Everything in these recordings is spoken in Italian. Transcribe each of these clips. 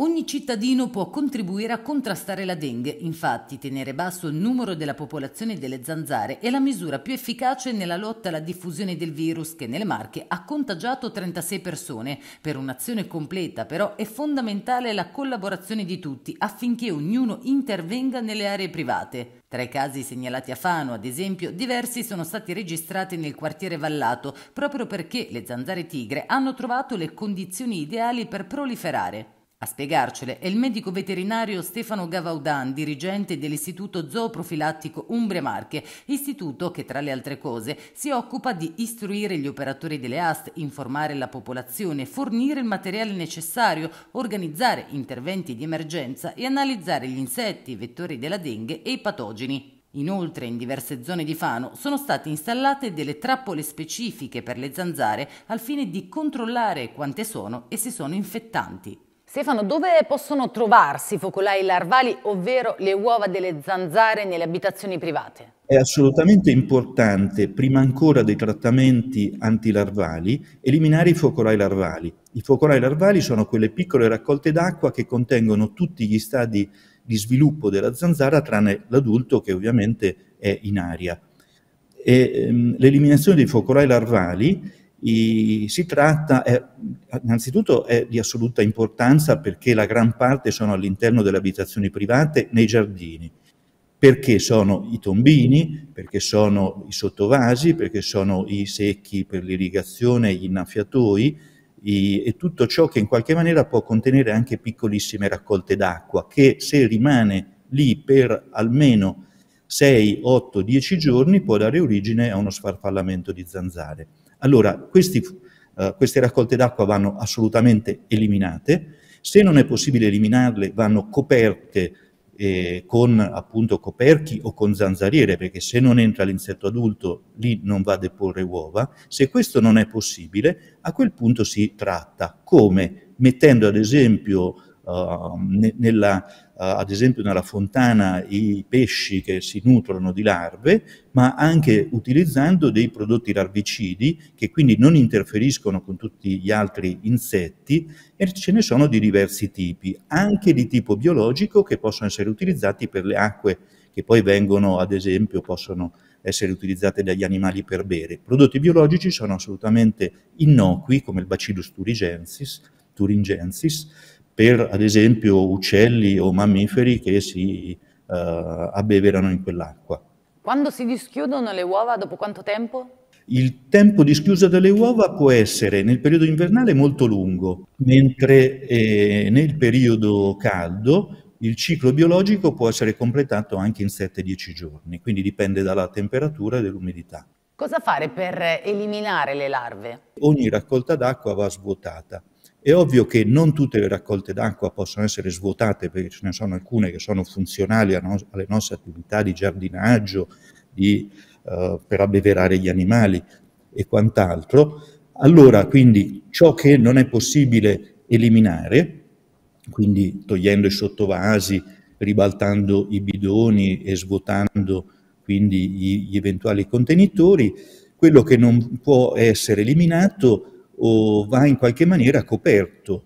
Ogni cittadino può contribuire a contrastare la dengue, infatti tenere basso il numero della popolazione delle zanzare è la misura più efficace nella lotta alla diffusione del virus che nelle Marche ha contagiato 36 persone. Per un'azione completa però è fondamentale la collaborazione di tutti affinché ognuno intervenga nelle aree private. Tra i casi segnalati a Fano, ad esempio, diversi sono stati registrati nel quartiere Vallato proprio perché le zanzare tigre hanno trovato le condizioni ideali per proliferare. A spiegarcele è il medico veterinario Stefano Gavaudan, dirigente dell'Istituto Zooprofilattico Umbria Marche, istituto che tra le altre cose si occupa di istruire gli operatori delle AST, informare la popolazione, fornire il materiale necessario, organizzare interventi di emergenza e analizzare gli insetti, i vettori della dengue e i patogeni. Inoltre in diverse zone di Fano sono state installate delle trappole specifiche per le zanzare al fine di controllare quante sono e se sono infettanti. Stefano, dove possono trovarsi i focolai larvali, ovvero le uova delle zanzare nelle abitazioni private? È assolutamente importante, prima ancora dei trattamenti antilarvali, eliminare i focolai larvali. I focolai larvali sono quelle piccole raccolte d'acqua che contengono tutti gli stadi di sviluppo della zanzara, tranne l'adulto che ovviamente è in aria. E, ehm, l'eliminazione dei focolai larvali i, si tratta eh, innanzitutto è di assoluta importanza perché la gran parte sono all'interno delle abitazioni private nei giardini, perché sono i tombini, perché sono i sottovasi, perché sono i secchi per l'irrigazione, gli innaffiatoi i, e tutto ciò che in qualche maniera può contenere anche piccolissime raccolte d'acqua che se rimane lì per almeno 6, 8, 10 giorni può dare origine a uno sfarfallamento di zanzare. Allora, questi, uh, queste raccolte d'acqua vanno assolutamente eliminate, se non è possibile eliminarle vanno coperte eh, con appunto coperchi o con zanzariere, perché se non entra l'insetto adulto lì non va a deporre uova. Se questo non è possibile, a quel punto si tratta come mettendo ad esempio Ehm, ne, nella, eh, ad esempio nella fontana i pesci che si nutrono di larve, ma anche utilizzando dei prodotti larvicidi che quindi non interferiscono con tutti gli altri insetti e ce ne sono di diversi tipi, anche di tipo biologico che possono essere utilizzati per le acque che poi vengono, ad esempio, possono essere utilizzate dagli animali per bere. prodotti biologici sono assolutamente innocui, come il Bacillus thuringiensis, thuringiensis per ad esempio uccelli o mammiferi che si eh, abbeverano in quell'acqua. Quando si dischiudono le uova, dopo quanto tempo? Il tempo di schiusa delle uova può essere nel periodo invernale molto lungo, mentre eh, nel periodo caldo il ciclo biologico può essere completato anche in 7-10 giorni, quindi dipende dalla temperatura e dall'umidità. Cosa fare per eliminare le larve? Ogni raccolta d'acqua va svuotata è ovvio che non tutte le raccolte d'acqua possono essere svuotate perché ce ne sono alcune che sono funzionali no- alle nostre attività di giardinaggio, di, eh, per abbeverare gli animali e quant'altro. Allora, quindi ciò che non è possibile eliminare, quindi togliendo i sottovasi, ribaltando i bidoni e svuotando quindi gli, gli eventuali contenitori, quello che non può essere eliminato o va in qualche maniera coperto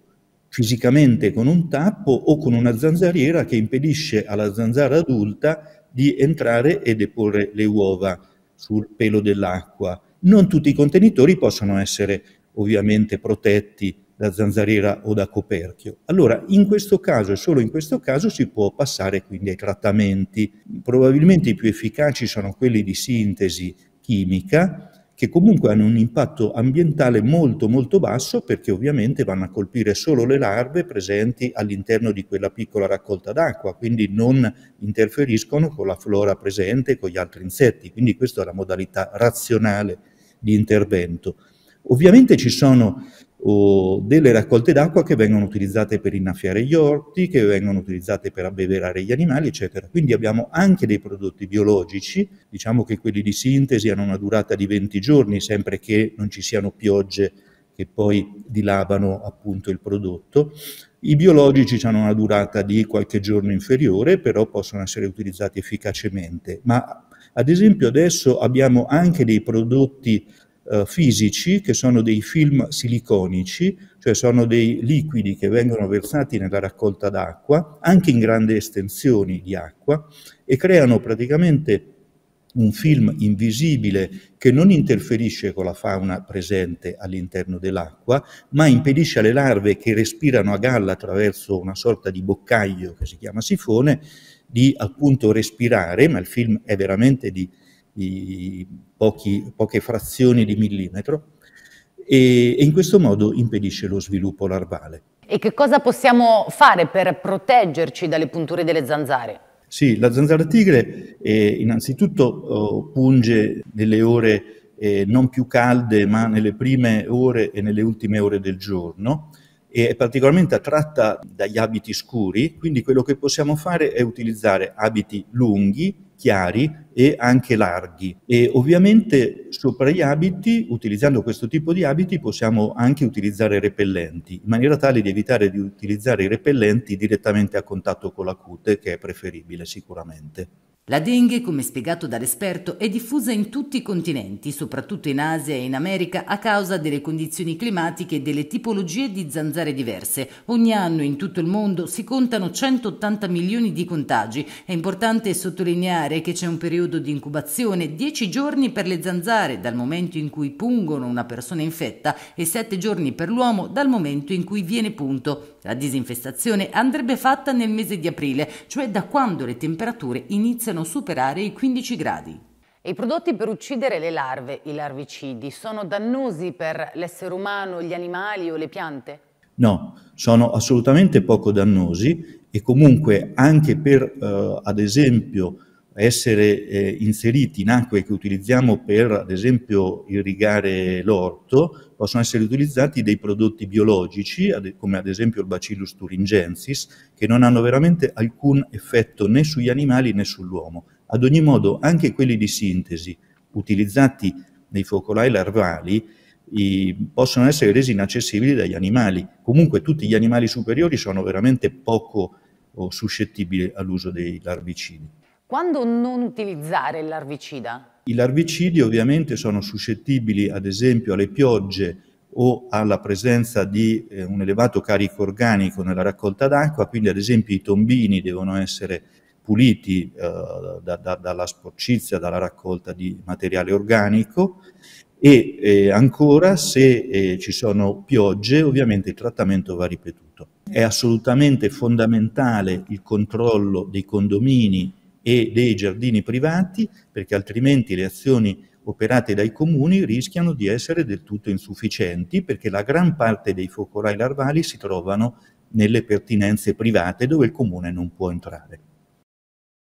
fisicamente con un tappo o con una zanzariera che impedisce alla zanzara adulta di entrare e deporre le uova sul pelo dell'acqua. Non tutti i contenitori possono essere ovviamente protetti da zanzariera o da coperchio. Allora, in questo caso e solo in questo caso si può passare quindi ai trattamenti. Probabilmente i più efficaci sono quelli di sintesi chimica, che comunque hanno un impatto ambientale molto molto basso perché ovviamente vanno a colpire solo le larve presenti all'interno di quella piccola raccolta d'acqua, quindi non interferiscono con la flora presente, e con gli altri insetti, quindi questa è la modalità razionale di intervento. Ovviamente ci sono o delle raccolte d'acqua che vengono utilizzate per innaffiare gli orti, che vengono utilizzate per abbeverare gli animali, eccetera. Quindi abbiamo anche dei prodotti biologici, diciamo che quelli di sintesi hanno una durata di 20 giorni, sempre che non ci siano piogge che poi dilavano appunto il prodotto. I biologici hanno una durata di qualche giorno inferiore, però possono essere utilizzati efficacemente. Ma ad esempio adesso abbiamo anche dei prodotti eh, fisici che sono dei film siliconici, cioè sono dei liquidi che vengono versati nella raccolta d'acqua, anche in grandi estensioni di acqua, e creano praticamente un film invisibile che non interferisce con la fauna presente all'interno dell'acqua, ma impedisce alle larve che respirano a galla attraverso una sorta di boccaglio che si chiama sifone di appunto respirare, ma il film è veramente di di pochi, poche frazioni di millimetro e, e in questo modo impedisce lo sviluppo larvale. E che cosa possiamo fare per proteggerci dalle punture delle zanzare? Sì, la zanzara tigre eh, innanzitutto oh, punge nelle ore eh, non più calde, ma nelle prime ore e nelle ultime ore del giorno e è particolarmente attratta dagli abiti scuri, quindi quello che possiamo fare è utilizzare abiti lunghi chiari e anche larghi e ovviamente sopra gli abiti, utilizzando questo tipo di abiti, possiamo anche utilizzare repellenti, in maniera tale di evitare di utilizzare i repellenti direttamente a contatto con la cute, che è preferibile sicuramente. La dengue, come spiegato dall'esperto, è diffusa in tutti i continenti, soprattutto in Asia e in America, a causa delle condizioni climatiche e delle tipologie di zanzare diverse. Ogni anno in tutto il mondo si contano 180 milioni di contagi. È importante sottolineare che c'è un periodo di incubazione, 10 giorni per le zanzare dal momento in cui pungono una persona infetta e 7 giorni per l'uomo dal momento in cui viene punto. La disinfestazione andrebbe fatta nel mese di aprile, cioè da quando le temperature iniziano se superare i 15 gradi. I prodotti per uccidere le larve, i larvicidi, sono dannosi per l'essere umano, gli animali o le piante? No, sono assolutamente poco dannosi e comunque anche per, eh, ad esempio, essere eh, inseriti in acque che utilizziamo per, ad esempio, irrigare l'orto, possono essere utilizzati dei prodotti biologici, ad, come ad esempio il Bacillus thuringiensis, che non hanno veramente alcun effetto né sugli animali né sull'uomo. Ad ogni modo, anche quelli di sintesi, utilizzati nei focolai larvali, i, possono essere resi inaccessibili dagli animali. Comunque tutti gli animali superiori sono veramente poco oh, suscettibili all'uso dei larvicidi. Quando non utilizzare l'larvicida? I larvicidi ovviamente sono suscettibili ad esempio alle piogge o alla presenza di eh, un elevato carico organico nella raccolta d'acqua, quindi ad esempio i tombini devono essere puliti eh, da, da, dalla sporcizia, dalla raccolta di materiale organico e eh, ancora se eh, ci sono piogge ovviamente il trattamento va ripetuto. È assolutamente fondamentale il controllo dei condomini e dei giardini privati, perché altrimenti le azioni operate dai comuni rischiano di essere del tutto insufficienti, perché la gran parte dei focolai larvali si trovano nelle pertinenze private dove il comune non può entrare.